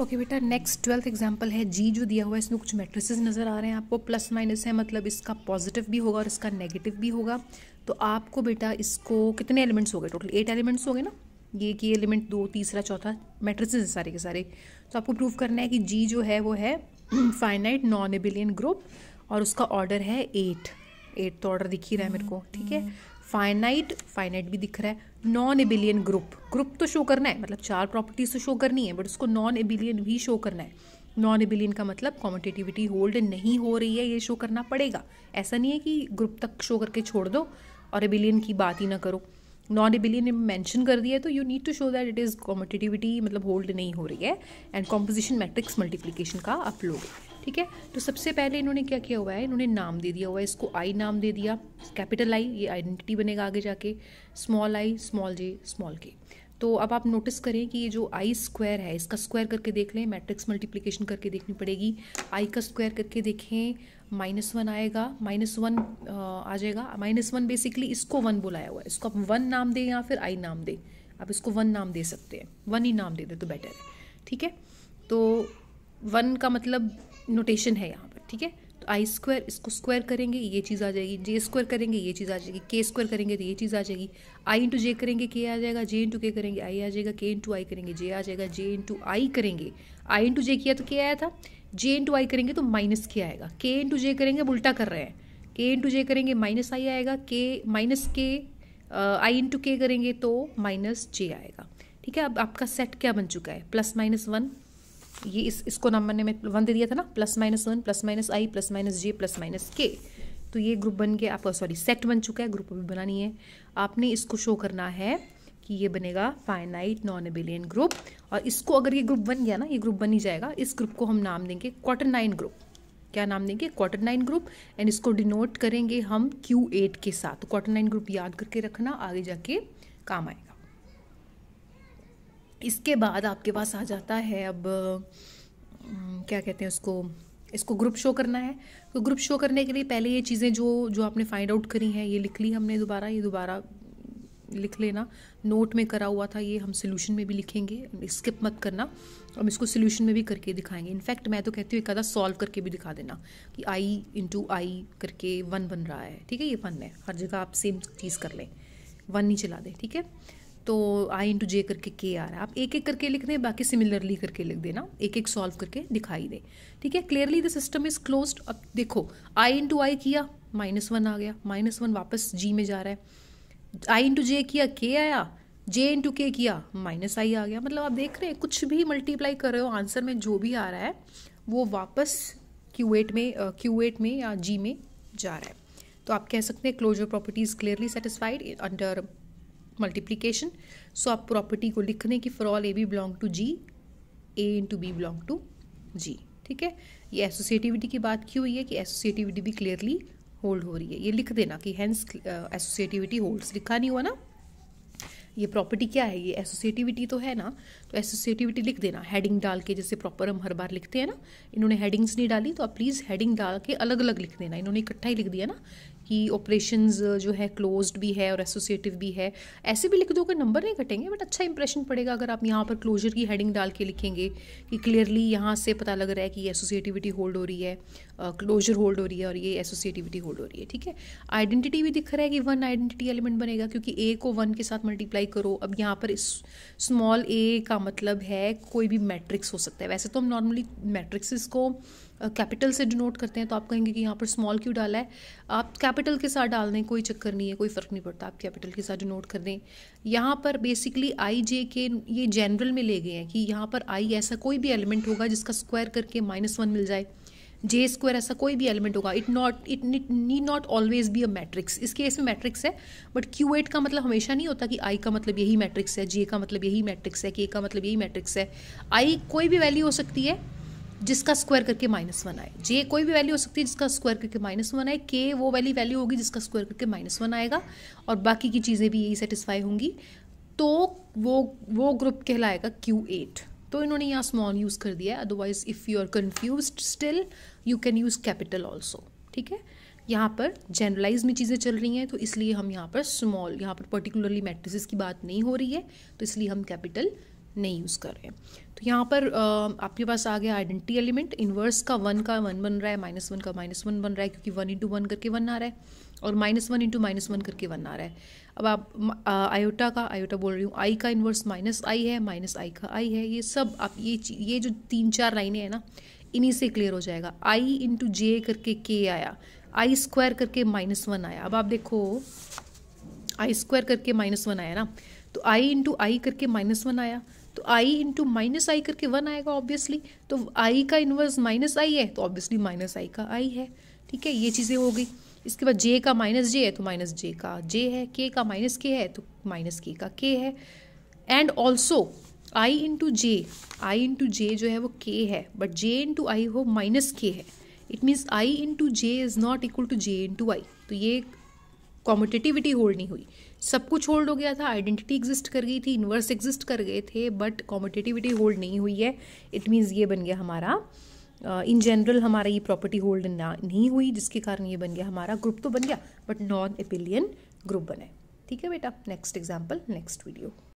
okay okay, बेटा next twelfth example है जी जो दिया हुआ है इसमें कुछ मैट्रिसेस नज़र आ रहे हैं आपको प्लस माइनस है मतलब इसका पॉजिटिव भी होगा और इसका नेगेटिव भी होगा तो आपको बेटा इसको कितने एलिमेंट्स हो गए टोटल एट एलिमेंट्स हो गए ना ये कि एलिमेंट दो तीसरा चौथा मैट्रिसेस है सारे के सारे तो आपको प्रूव करना है कि जी जो है वो है फाइनाइट नॉन एबिलियन ग्रुप और उसका ऑर्डर है एट एट्थ ऑर्डर तो दिख ही रहा है मेरे को ठीक है फाइनाइट फाइनाइट भी दिख रहा है नॉन एबिलियन ग्रुप ग्रुप तो शो करना है मतलब चार प्रॉपर्टीज तो शो करनी है बट उसको नॉन एबिलियन भी शो करना है नॉन एबिलियन का मतलब कॉम्पिटेटिविटी होल्ड नहीं हो रही है ये शो करना पड़ेगा ऐसा नहीं है कि ग्रुप तक शो करके छोड़ दो और एबिलियन की बात ही ना करो नॉन एबिलियन ने मैंशन कर दिया तो you need to show that it is commutativity मतलब होल्ड नहीं हो रही है एंड कॉम्पोजिशन मैट्रिक्स मल्टीप्लीकेशन का अपलोड ठीक है तो सबसे पहले इन्होंने क्या किया हुआ है इन्होंने नाम दे दिया हुआ है इसको आई नाम दे दिया कैपिटल आई ये आइडेंटिटी बनेगा आगे जाके small i small j small k तो अब आप नोटिस करें कि ये जो आई स्क्वायर है इसका स्क्वायर करके देख लें मैट्रिक्स मल्टीप्लीकेशन करके देखनी पड़ेगी आई का स्क्वायर करके देखें माइनस वन आएगा माइनस वन आ जाएगा माइनस वन बेसिकली इसको वन बुलाया हुआ है इसको आप वन नाम दें या फिर आई नाम दें आप इसको वन नाम दे सकते हैं वन ही नाम दे दे तो बेटर है ठीक है तो वन का मतलब नोटेशन है यहाँ पर ठीक है तो आई स्क्वायर इसको स्क्वायर करेंगे ये चीज़ आ जाएगी जे स्क्वायर करेंगे ये चीज़ आ जाएगी के स्क्वायर करेंगे तो ये चीज़ आ जाएगी आई इंटू जे करेंगे के आ जाएगा जे इंटू के करेंगे आई आ जाएगा के इंटू आई करेंगे जे आ जाएगा जे इंटू आई करेंगे आई इंटू जे किया तो के आया था जे इंटू आई करेंगे तो माइनस के आएगा के इंटू जे करेंगे अब उल्टा कर रहे हैं के इंटू जे करेंगे माइनस आई आएगा के माइनस के आई इंटू के करेंगे तो माइनस जे आएगा ठीक है अब आपका सेट क्या बन चुका है प्लस माइनस वन ये इस इसको नंबर ने मैं वन दे दिया था ना plus minus one plus minus i plus minus j plus minus k तो ये ग्रुप बन के आपका सॉरी सेट बन चुका है ग्रुप अभी बनानी है आपने इसको शो करना है कि ये बनेगा फाइनाइट नॉन एबिलियन ग्रुप और इसको अगर ये ग्रुप बन गया ना ये ग्रुप बन ही जाएगा इस ग्रुप को हम नाम देंगे क्वार्टर नाइन ग्रुप क्या नाम देंगे क्वार्टर नाइन ग्रुप एंड इसको डिनोट करेंगे हम क्यू एट के साथ क्वार्टर नाइन ग्रुप याद करके रखना आगे जाके काम आएगा इसके बाद आपके पास आ जाता है अब क्या कहते हैं उसको इसको ग्रुप शो करना है तो ग्रुप शो करने के लिए पहले ये चीज़ें जो जो आपने फाइंड आउट करी हैं ये लिख ली हमने दोबारा ये दोबारा लिख लेना नोट में करा हुआ था ये हम सोल्यूशन में भी लिखेंगे स्किप मत करना हम इसको सोल्यूशन में भी करके दिखाएंगे इनफैक्ट मैं तो कहती हूँ एक आधा सॉल्व करके भी दिखा देना कि आई इंटू आई करके वन बन रहा है ठीक है ये फन है हर जगह आप सेम चीज़ कर लें वन नहीं चला दें ठीक है तो आई इंटू जे करके के आ रहा है आप एक एक करके लिख दें बाकी सिमिलरली करके लिख देना एक एक सॉल्व करके दिखाई दे ठीक है clearly the system is close अब देखो आई इंटू आई किया माइनस वन आ गया माइनस वन वापस जी में जा रहा है आई इंटू जे किया के आया जे इंटू के किया माइनस आई आ गया मतलब आप देख रहे हैं कुछ भी मल्टीप्लाई कर रहे हो आंसर में जो भी आ रहा है वो वापस क्यू एट में क्यू एट में या जी में जा रहा है तो आप कह सकते हैं closure property is clearly satisfied under multiplication so आप प्रॉपर्टी को लिख दें कि for all a b belong to G a into b belong to G ठीक है ये एसोसिएटिविटी की बात क्यों हुई है कि एसोसिएटिविटी भी क्लियरली होल्ड हो रही है ये लिख देना कि हैंस एसोसिएटिविटी होल्ड्स लिखा नहीं हुआ ना ये प्रॉपर्टी क्या है ये एसोसिएटिविटी तो है ना तो एसोसिएटिविटी लिख देना हेडिंग डाल के जैसे प्रॉपर हम हर बार लिखते हैं ना इन्होंने हेडिंग्स नहीं डाली तो आप प्लीज़ हेडिंग डाल के अलग अलग लिख देना इन्होंने इकट्ठा ही लिख दिया ना कि ऑपरेशन uh, जो है क्लोज भी है और एसोसिएटिव भी है ऐसे भी लिख दो अगर नंबर नहीं कटेंगे बट अच्छा इंप्रेशन पड़ेगा अगर आप यहाँ पर क्लोजर की हेडिंग डाल के लिखेंगे कि क्लियरली यहाँ से पता लग रहा है कि एसोसिएटिविटी होल्ड हो रही है क्लोजर uh, होल्ड हो रही है और ये एसोसिएटिविटी होल्ड हो रही है ठीक है आइडेंटिटी भी दिख रहा है कि वन आइडेंटिटी एलिमेंट बनेगा क्योंकि ए को वन के साथ मल्टीप्लाई करो अब यहाँ पर स्मॉल ए का मतलब है कोई भी मैट्रिक्स हो सकता है वैसे तो हम नॉर्मली मैट्रिक्सिस को कैपिटल से डिनोट करते हैं तो आप कहेंगे कि यहाँ पर स्मॉल क्यू डाला है आप कैपिटल के साथ डाल दें कोई चक्कर नहीं है कोई फ़र्क नहीं पड़ता आप कैपिटल के साथ डिनोट कर दें यहाँ पर बेसिकली आई जे के ये जनरल में ले गए हैं कि यहाँ पर आई ऐसा कोई भी एलिमेंट होगा जिसका स्क्वायर करके माइनस वन मिल जाए जे स्क्वायर ऐसा कोई भी एलिमेंट होगा it not it need not always be a matrix इस केस में मैट्रिक्स है बट क्यू एट का मतलब हमेशा नहीं होता कि आई का मतलब यही मैट्रिक्स है जे का मतलब यही मैट्रिक्स है के का मतलब यही मैट्रिक्स है आई कोई भी वैल्यू हो सकती है जिसका स्क्वायर करके माइनस वन आए जे कोई भी वैल्यू हो सकती है जिसका स्क्वायर करके माइनस वन आए के वो वाली वैल्यू होगी जिसका स्क्वायर करके माइनस वन आएगा और बाकी की चीज़ें भी यही सेटिस्फाई होंगी तो वो वो ग्रुप कहलाएगा क्यू एट तो इन्होंने यहाँ स्मॉल यूज़ कर दिया है otherwise if you are confuse still you can use capital also ठीक है यहाँ पर जनरलाइज में चीज़ें चल रही हैं तो इसलिए हम यहाँ पर स्मॉल यहाँ पर पर्टिकुलरली मैट्रिसेस की बात नहीं हो रही है तो इसलिए हम कैपिटल नहीं यूज़ कर रहे हैं तो यहाँ पर आपके पास आ गया आइडेंटिटी एलिमेंट इन्वर्स का वन का वन बन रहा है माइनस वन का माइनस वन बन रहा है क्योंकि वन इंटू वन करके वन आ रहा है और minus one into minus one करके वन आ रहा है अब आप आयोटा का आयोटा बोल रही हूँ आई का इन्वर्स माइनस आई है माइनस आई का आई है ये सब आप ये ये जो तीन चार लाइनें हैं ना इन्हीं से क्लियर हो जाएगा आई इंटू जे करके के आया आई स्क्वायर करके माइनस वन आया अब आप देखो आई स्क्वायर करके माइनस वन आया ना तो आई इंटू आई करके माइनस वन आया तो आई इंटू माइनस आई करके वन आएगा ऑब्वियसली तो आई का इन्वर्स माइनस आई है तो ऑब्वियसली माइनस आई का आई है ठीक है ये चीज़ें हो गई इसके बाद जे का माइनस जे है तो माइनस जे का जे है के का माइनस के है तो माइनस के का के है and also i into j i into j जो है वो के है बट जे इंटू आई हो माइनस के है it means i into j is not equal to j into i तो ये कॉम्पिटिटिविटी होल्ड नहीं हुई सब कुछ होल्ड हो गया था आइडेंटिटी एग्जिस्ट कर गई थी यूनिवर्स एग्जिस्ट कर गए थे बट कॉम्पिटिटिविटी होल्ड नहीं हुई है इट मीन्स ये बन गया हमारा इन uh, जनरल हमारा ये प्रॉपर्टी होल्ड ना नहीं हुई जिसके कारण ये बन गया हमारा ग्रुप तो बन गया बट नॉन एपिलियन ग्रुप बने ठीक है बेटा नेक्स्ट एग्जाम्पल नेक्स्ट वीडियो